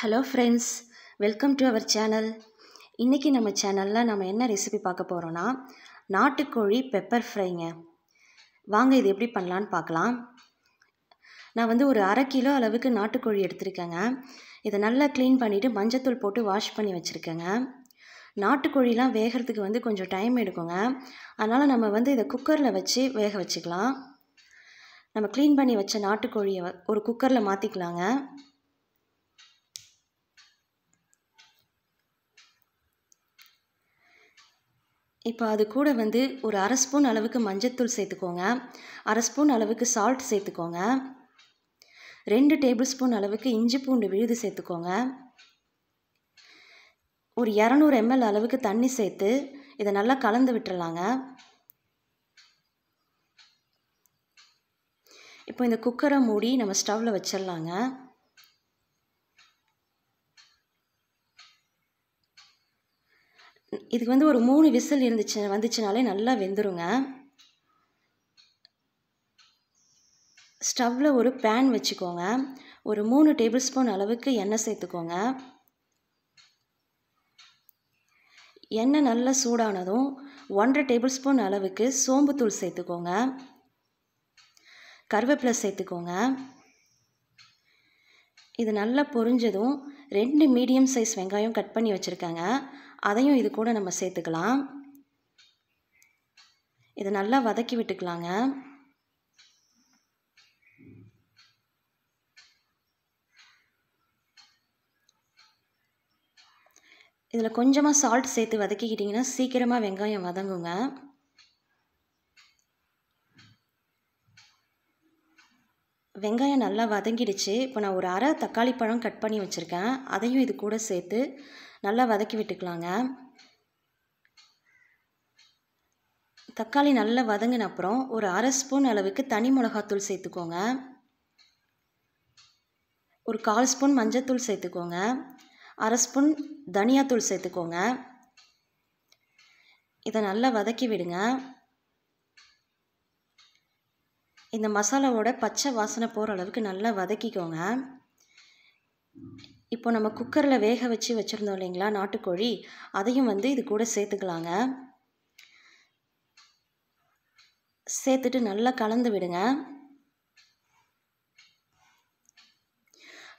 hello friends welcome to our channel இன்றைக்கி நம்ம சேனலில் நம்ம என்ன ரெசிபி பார்க்க போகிறோன்னா நாட்டுக்கோழி பெப்பர் ஃப்ரைங்க வாங்க இது எப்படி பண்ணலான்னு பார்க்கலாம் நான் வந்து ஒரு அரை கிலோ அளவுக்கு நாட்டுக்கோழி எடுத்திருக்கேங்க இதை நல்லா க்ளீன் பண்ணிவிட்டு மஞ்சத்தூள் போட்டு வாஷ் பண்ணி வச்சுருக்கேங்க நாட்டுக்கோழிலாம் வேகிறதுக்கு வந்து கொஞ்சம் டைம் எடுக்குங்க அதனால் நம்ம வந்து இதை குக்கரில் வச்சு வேக வச்சுக்கலாம் நம்ம க்ளீன் பண்ணி வச்ச நாட்டுக்கோழியை ஒரு குக்கரில் மாற்றிக்கலாங்க இப்போ அது கூட வந்து ஒரு அரை ஸ்பூன் அளவுக்கு மஞ்சத்தூள் சேர்த்துக்கோங்க அரை ஸ்பூன் அளவுக்கு சால்ட் சேர்த்துக்கோங்க ரெண்டு டேபிள் ஸ்பூன் அளவுக்கு இஞ்சி பூண்டு விழுது சேர்த்துக்கோங்க ஒரு இரநூறு எம்எல் அளவுக்கு தண்ணி சேர்த்து இதை நல்லா கலந்து விட்டுறலாங்க இப்போ இந்த குக்கரை மூடி நம்ம ஸ்டவ்வில் வச்சிடலாங்க இதுக்கு வந்து ஒரு மூணு விசில் இருந்துச்சு வந்துச்சுனாலே நல்லா வெந்துருங்க ஸ்டவ்வில் ஒரு பேன் வச்சுக்கோங்க ஒரு மூணு டேபிள் ஸ்பூன் அளவுக்கு எண்ணெய் சேர்த்துக்கோங்க எண்ணெய் நல்லா சூடானதும் ஒன்றரை டேபிள் ஸ்பூன் அளவுக்கு சோம்புத்தூள் சேர்த்துக்கோங்க கருவேப்பிலை சேர்த்துக்கோங்க இது நல்லா பொரிஞ்சதும் ரெண்டு மீடியம் சைஸ் வெங்காயம் கட் பண்ணி வச்சுருக்கேங்க அதையும் இது கூட நம்ம சேர்த்துக்கலாம் இதை நல்லா வதக்கி விட்டுக்கலாங்க இதில் கொஞ்சமாக சால்ட் சேர்த்து வதக்கிக்கிட்டிங்கன்னா சீக்கிரமாக வெங்காயம் வதங்குங்க வெங்காயம் நல்லா வதங்கிடுச்சு இப்போ நான் ஒரு அரை தக்காளி பழம் கட் பண்ணி வச்சுருக்கேன் அதையும் இது கூட சேர்த்து நல்லா வதக்கி விட்டுக்கலாங்க தக்காளி நல்லா வதங்கின அப்புறம் ஒரு அரை ஸ்பூன் அளவுக்கு தனி மிளகாத்தூள் சேர்த்துக்கோங்க ஒரு கால் ஸ்பூன் மஞ்சத்தூள் சேர்த்துக்கோங்க அரை ஸ்பூன் தனியாத்தூள் சேர்த்துக்கோங்க இதை நல்லா வதக்கி விடுங்க இந்த மசாலாவோட பச்சை வாசனை போகிற அளவுக்கு நல்லா வதக்கிக்கோங்க இப்போ நம்ம குக்கரில் வேக வச்சு வச்சுருந்தோம் இல்லைங்களா நாட்டுக்கோழி அதையும் வந்து இது கூட சேர்த்துக்கலாங்க சேர்த்துட்டு நல்லா கலந்து விடுங்க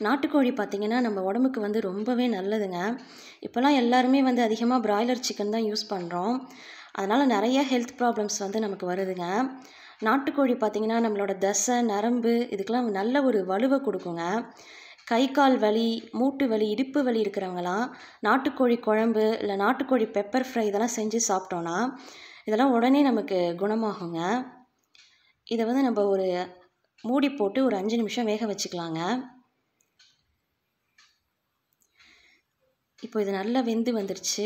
நாட்டுக்கோழி பார்த்திங்கன்னா நம்ம உடம்புக்கு வந்து ரொம்பவே நல்லதுங்க இப்போல்லாம் எல்லாருமே வந்து அதிகமாக பிராய்லர் சிக்கன் தான் யூஸ் பண்ணுறோம் அதனால் நிறைய ஹெல்த் ப்ராப்ளம்ஸ் வந்து நமக்கு வருதுங்க நாட்டுக்கோழி பார்த்திங்கன்னா நம்மளோட தசை நரம்பு இதுக்கெல்லாம் நல்ல ஒரு வலுவை கொடுக்குங்க கை கால் வலி மூட்டு வலி இடுப்பு வலி இருக்கிறவங்களாம் நாட்டுக்கோழி குழம்பு இல்லை நாட்டுக்கோழி பெப்பர் ஃப்ரை இதெல்லாம் செஞ்சு சாப்பிட்டோன்னா இதெல்லாம் உடனே நமக்கு குணமாகுங்க இதை வந்து நம்ம ஒரு மூடி போட்டு ஒரு அஞ்சு நிமிஷம் வேக வச்சுக்கலாங்க இப்போ இது நல்லா வெந்து வந்துருச்சு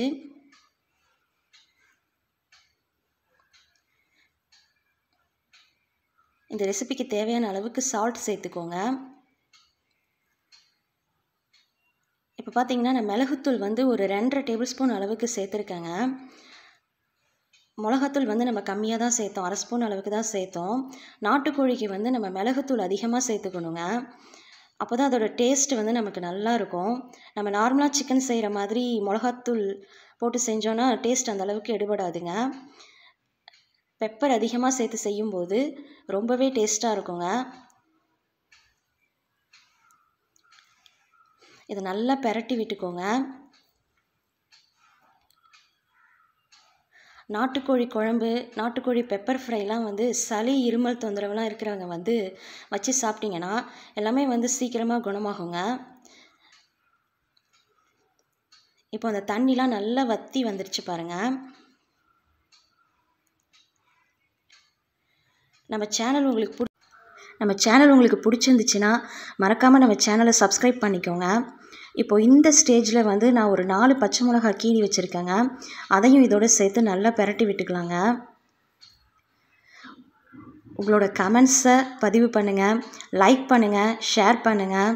இந்த ரெசிபிக்கு தேவையான அளவுக்கு சால்ட் சேர்த்துக்கோங்க இப்போ பார்த்தீங்கன்னா நான் மிளகுத்தூள் வந்து ஒரு ரெண்டரை டேபிள் ஸ்பூன் அளவுக்கு சேர்த்துருக்கேங்க மிளகாத்தூள் வந்து நம்ம கம்மியாக தான் சேர்த்தோம் அரை ஸ்பூன் அளவுக்கு தான் சேர்த்தோம் நாட்டுக்கோழிக்கு வந்து நம்ம மிளகுத்தூள் அதிகமாக சேர்த்துக்கணுங்க அப்போ தான் அதோடய டேஸ்ட் வந்து நமக்கு நல்லா இருக்கும் நம்ம நார்மலாக சிக்கன் செய்கிற மாதிரி மிளகாத்தூள் போட்டு செஞ்சோன்னா டேஸ்ட் அந்தளவுக்கு எடுபடாதுங்க பெப்பர் அதிகமாக சேர்த்து செய்யும்போது ரொம்பவே டேஸ்ட்டாக இருக்குங்க இதை நல்லா பெரட்டி விட்டுக்கோங்க நாட்டுக்கோழி குழம்பு நாட்டுக்கோழி பெப்பர் ஃப்ரைலாம் வந்து சளி இருமல் தொந்தரவுலாம் இருக்கிறவங்க வந்து வச்சு சாப்பிட்டிங்கன்னா எல்லாமே வந்து சீக்கிரமாக குணமாகுங்க இப்போ அந்த தண்ணிலாம் நல்லா வத்தி வந்துடுச்சு பாருங்கள் நம்ம சேனல் உங்களுக்கு நம்ம சேனல் உங்களுக்கு பிடிச்சிருந்துச்சுன்னா மறக்காமல் நம்ம சேனலை சப்ஸ்கிரைப் பண்ணிக்கோங்க இப்போது இந்த ஸ்டேஜில் வந்து நான் ஒரு நாலு பச்சை மிளகா கீறி வச்சுருக்கேங்க அதையும் இதோடு சேர்த்து நல்லா பெரட்டி விட்டுக்கலாங்க உங்களோட கமெண்ட்ஸை பதிவு பண்ணுங்கள் லைக் பண்ணுங்கள் ஷேர் பண்ணுங்கள்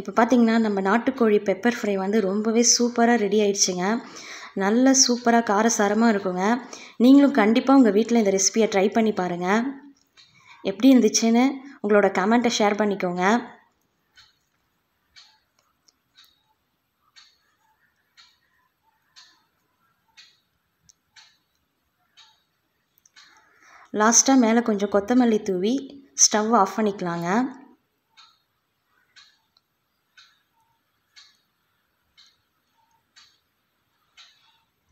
இப்போ பார்த்திங்கன்னா நம்ம நாட்டுக்கோழி பெப்பர் ஃப்ரை வந்து ரொம்பவே சூப்பராக ரெடி ஆயிடுச்சுங்க நல்ல சூப்பராக காரசாரமாக இருக்குங்க நீங்களும் கண்டிப்பாக உங்கள் வீட்டில் இந்த ரெசிபியை ட்ரை பண்ணி பாருங்கள் எப்படி இருந்துச்சுன்னு உங்களோட கமெண்ட்டை ஷேர் பண்ணிக்கோங்க லாஸ்ட்டாக மேலே கொஞ்சம் கொத்தமல்லி தூவி ஸ்டவ் ஆஃப் பண்ணிக்கலாங்க